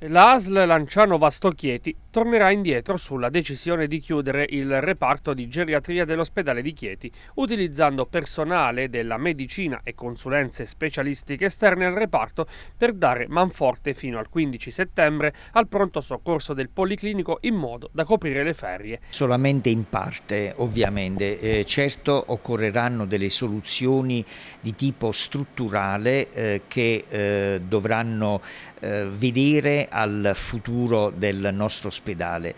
L'ASL Lanciano Vastochieti tornerà indietro sulla decisione di chiudere il reparto di geriatria dell'ospedale di Chieti, utilizzando personale della medicina e consulenze specialistiche esterne al reparto per dare manforte fino al 15 settembre al pronto soccorso del Policlinico in modo da coprire le ferie. Solamente in parte, ovviamente. Eh, certo occorreranno delle soluzioni di tipo strutturale eh, che eh, dovranno eh, vedere al futuro del nostro ospedale all'ospedale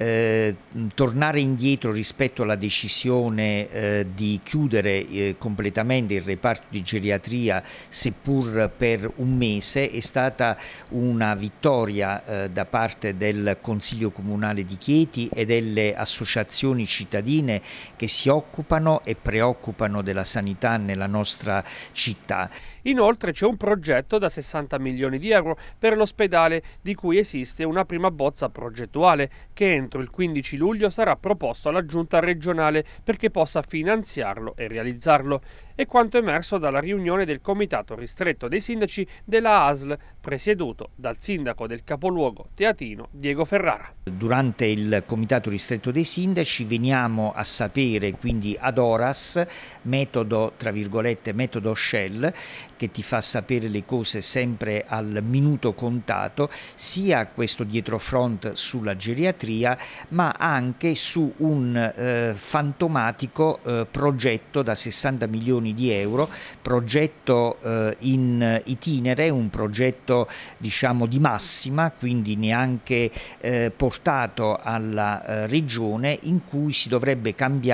eh, tornare indietro rispetto alla decisione eh, di chiudere eh, completamente il reparto di geriatria seppur per un mese è stata una vittoria eh, da parte del Consiglio Comunale di Chieti e delle associazioni cittadine che si occupano e preoccupano della sanità nella nostra città. Inoltre c'è un progetto da 60 milioni di euro per l'ospedale di cui esiste una prima bozza progettuale che entra entro il 15 luglio sarà proposto alla giunta regionale perché possa finanziarlo e realizzarlo. È quanto emerso dalla riunione del comitato ristretto dei sindaci della ASL, presieduto dal sindaco del capoluogo teatino Diego Ferrara. Durante il comitato ristretto dei sindaci veniamo a sapere quindi ad Oras, metodo tra virgolette metodo Shell, che ti fa sapere le cose sempre al minuto contato, sia questo dietrofront sulla geriatria ma anche su un eh, fantomatico eh, progetto da 60 milioni di euro, progetto eh, in itinere, un progetto diciamo di massima, quindi neanche eh, portato alla eh, regione in cui si dovrebbe cambiare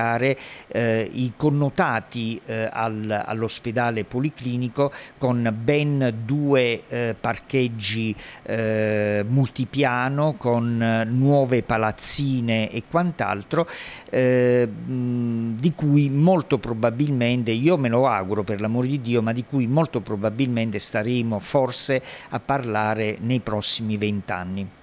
i connotati al, all'ospedale policlinico con ben due eh, parcheggi eh, multipiano, con nuove palazzine tazzine e quant'altro, eh, di cui molto probabilmente, io me lo auguro per l'amor di Dio, ma di cui molto probabilmente staremo forse a parlare nei prossimi vent'anni.